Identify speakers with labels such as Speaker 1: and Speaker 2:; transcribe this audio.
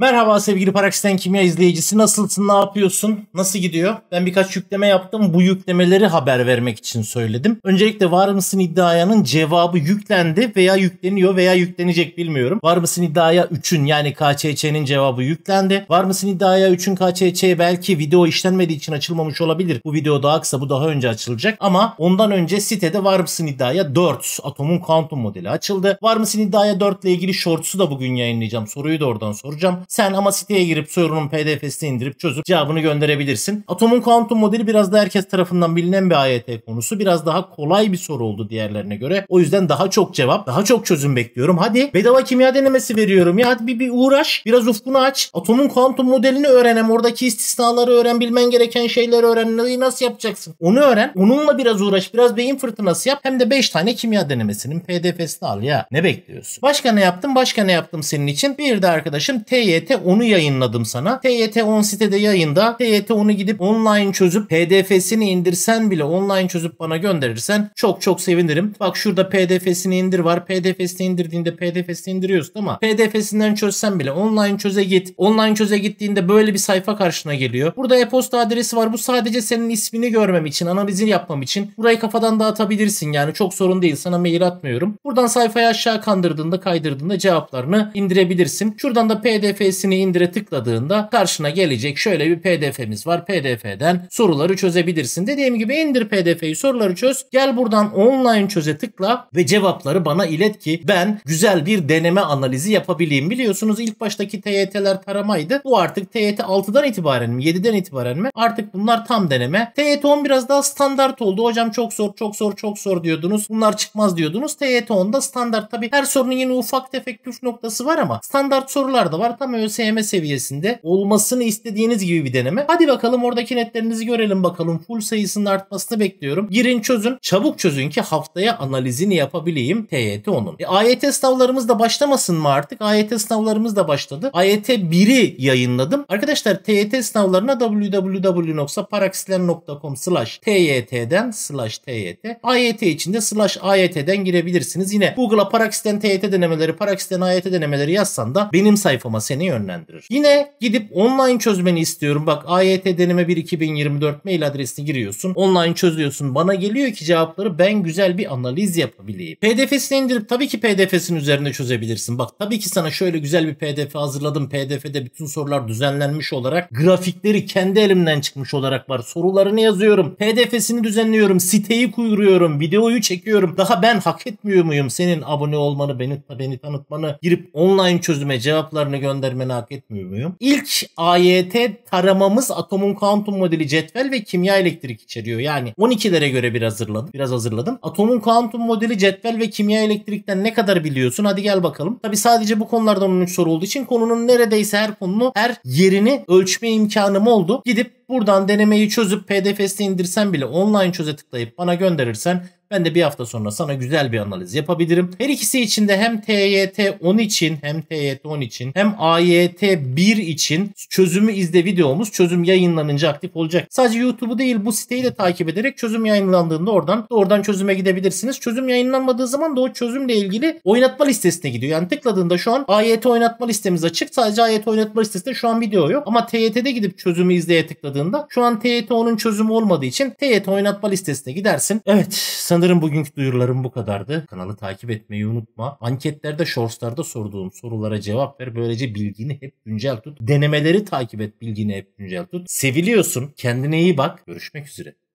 Speaker 1: Merhaba sevgili Paraksiten Kimya izleyicisi. Nasılsın, ne yapıyorsun, nasıl gidiyor? Ben birkaç yükleme yaptım. Bu yüklemeleri haber vermek için söyledim. Öncelikle var mısın iddiayanın cevabı yüklendi veya yükleniyor veya yüklenecek bilmiyorum. Var mısın iddiaya 3'ün yani KÇÇ'nin cevabı yüklendi. Var mısın iddiaya 3'ün KÇÇ belki video işlenmediği için açılmamış olabilir. Bu video daha kısa, bu daha önce açılacak. Ama ondan önce sitede var mısın iddiaya 4 atomun kuantum modeli açıldı. Var mısın iddiaya 4 ile ilgili shorts'u da bugün yayınlayacağım. Soruyu da oradan soracağım. Sen ama siteye girip sorunun pdf'sini indirip çözüp cevabını gönderebilirsin. Atomun kuantum modeli biraz da herkes tarafından bilinen bir AYT konusu. Biraz daha kolay bir soru oldu diğerlerine göre. O yüzden daha çok cevap, daha çok çözüm bekliyorum. Hadi bedava kimya denemesi veriyorum ya. Hadi bir, bir uğraş, biraz ufkunu aç. Atomun kuantum modelini öğrenem. Oradaki istisnaları öğren, bilmen gereken şeyleri öğren. Nasıl yapacaksın? Onu öğren. Onunla biraz uğraş, biraz beyin fırtınası yap. Hem de 5 tane kimya denemesinin pdf'sini al ya. Ne bekliyorsun? Başka ne yaptım? Başka ne yaptım senin için? Bir de arkadaşım TYT TYT 10'u yayınladım sana. TYT 10 sitede yayında. TYT 10'u gidip online çözüp PDF'sini indirsen bile online çözüp bana gönderirsen çok çok sevinirim. Bak şurada PDF'sini indir var. PDF'sini indirdiğinde PDF'sini indiriyorsun ama PDF'sinden çözsen bile online çöze git. Online çöze gittiğinde böyle bir sayfa karşına geliyor. Burada e-posta adresi var. Bu sadece senin ismini görmem için, analizini yapmam için. Burayı kafadan dağıtabilirsin yani. Çok sorun değil. Sana mail atmıyorum. Buradan sayfayı aşağı kandırdığında, kaydırdığında cevaplarını indirebilirsin. Şuradan da PDF pdf'sini indire tıkladığında karşına gelecek şöyle bir pdf'miz var. pdf'den soruları çözebilirsin. Dediğim gibi indir pdf'yi soruları çöz. Gel buradan online çöze tıkla ve cevapları bana ilet ki ben güzel bir deneme analizi yapabileyim. Biliyorsunuz ilk baştaki TYT'ler taramaydı. Bu artık TYT 6'dan itibaren mi 7'den itibaren mi artık bunlar tam deneme. TYT 10 biraz daha standart oldu. Hocam çok zor çok zor çok zor diyordunuz. Bunlar çıkmaz diyordunuz. TYT 10'da standart tabi her sorunun yine ufak tefek püf noktası var ama standart sorular da var. Tam ÖSYM seviyesinde olmasını istediğiniz gibi bir deneme. Hadi bakalım oradaki netlerinizi görelim bakalım. Full sayısının artmasını bekliyorum. Girin çözün. Çabuk çözün ki haftaya analizini yapabileyim TYT onun. E, AYT sınavlarımız da başlamasın mı artık? AYT sınavlarımız da başladı. AYT 1'i yayınladım. Arkadaşlar TYT sınavlarına www.paraksiler.com slash tyt'den slash tyt AYT içinde slash AYT'den girebilirsiniz. Yine Google'a Paraksiden TYT denemeleri, Paraksiden AYT denemeleri yazsan da benim sayfama seni yönlendirir. Yine gidip online çözmeni istiyorum. Bak AYT deneme 1 2024 mail adresini giriyorsun. Online çözüyorsun. Bana geliyor ki cevapları ben güzel bir analiz yapabileyim. PDF'sini indirip tabii ki PDF'sinin üzerinde çözebilirsin. Bak tabii ki sana şöyle güzel bir PDF hazırladım. PDF'de bütün sorular düzenlenmiş olarak grafikleri kendi elimden çıkmış olarak var. Sorularını yazıyorum. PDF'sini düzenliyorum. Siteyi kuyruyorum. Videoyu çekiyorum. Daha ben hak etmiyor muyum? Senin abone olmanı, beni, beni tanıtmanı, girip online çözüme cevaplarını gönder göndermeni hak etmiyor muyum? İlk AYT taramamız atomun kuantum modeli cetvel ve kimya elektrik içeriyor. Yani 12'lere göre bir hazırladım. Biraz hazırladım. Atomun kuantum modeli cetvel ve kimya elektrikten ne kadar biliyorsun? Hadi gel bakalım. Tabi sadece bu konulardan 13 soru olduğu için konunun neredeyse her konunu, her yerini ölçme imkanım oldu. Gidip buradan denemeyi çözüp pdf'si indirsen bile online çöze tıklayıp bana gönderirsen ben de bir hafta sonra sana güzel bir analiz yapabilirim. Her ikisi için de hem TYT 10 için hem TYT 10 için hem AYT 1 için çözümü izle videomuz. Çözüm yayınlanınca aktif olacak. Sadece YouTube'u değil bu siteyi de takip ederek çözüm yayınlandığında oradan doğrudan çözüme gidebilirsiniz. Çözüm yayınlanmadığı zaman da o çözümle ilgili oynatma listesine gidiyor. Yani tıkladığında şu an AYT oynatma listemiz açık. Sadece AYT oynatma listesinde şu an video yok. Ama TYT'de gidip çözümü izleye tıkladığında şu an TYT 10'un çözümü olmadığı için TYT oynatma listesine gidersin. Evet sanırım Sanırım bugünkü duyurularım bu kadardı. Kanalı takip etmeyi unutma. Anketlerde, shortslarda sorduğum sorulara cevap ver. Böylece bilgini hep güncel tut. Denemeleri takip et, bilgini hep güncel tut. Seviliyorsun. Kendine iyi bak. Görüşmek üzere.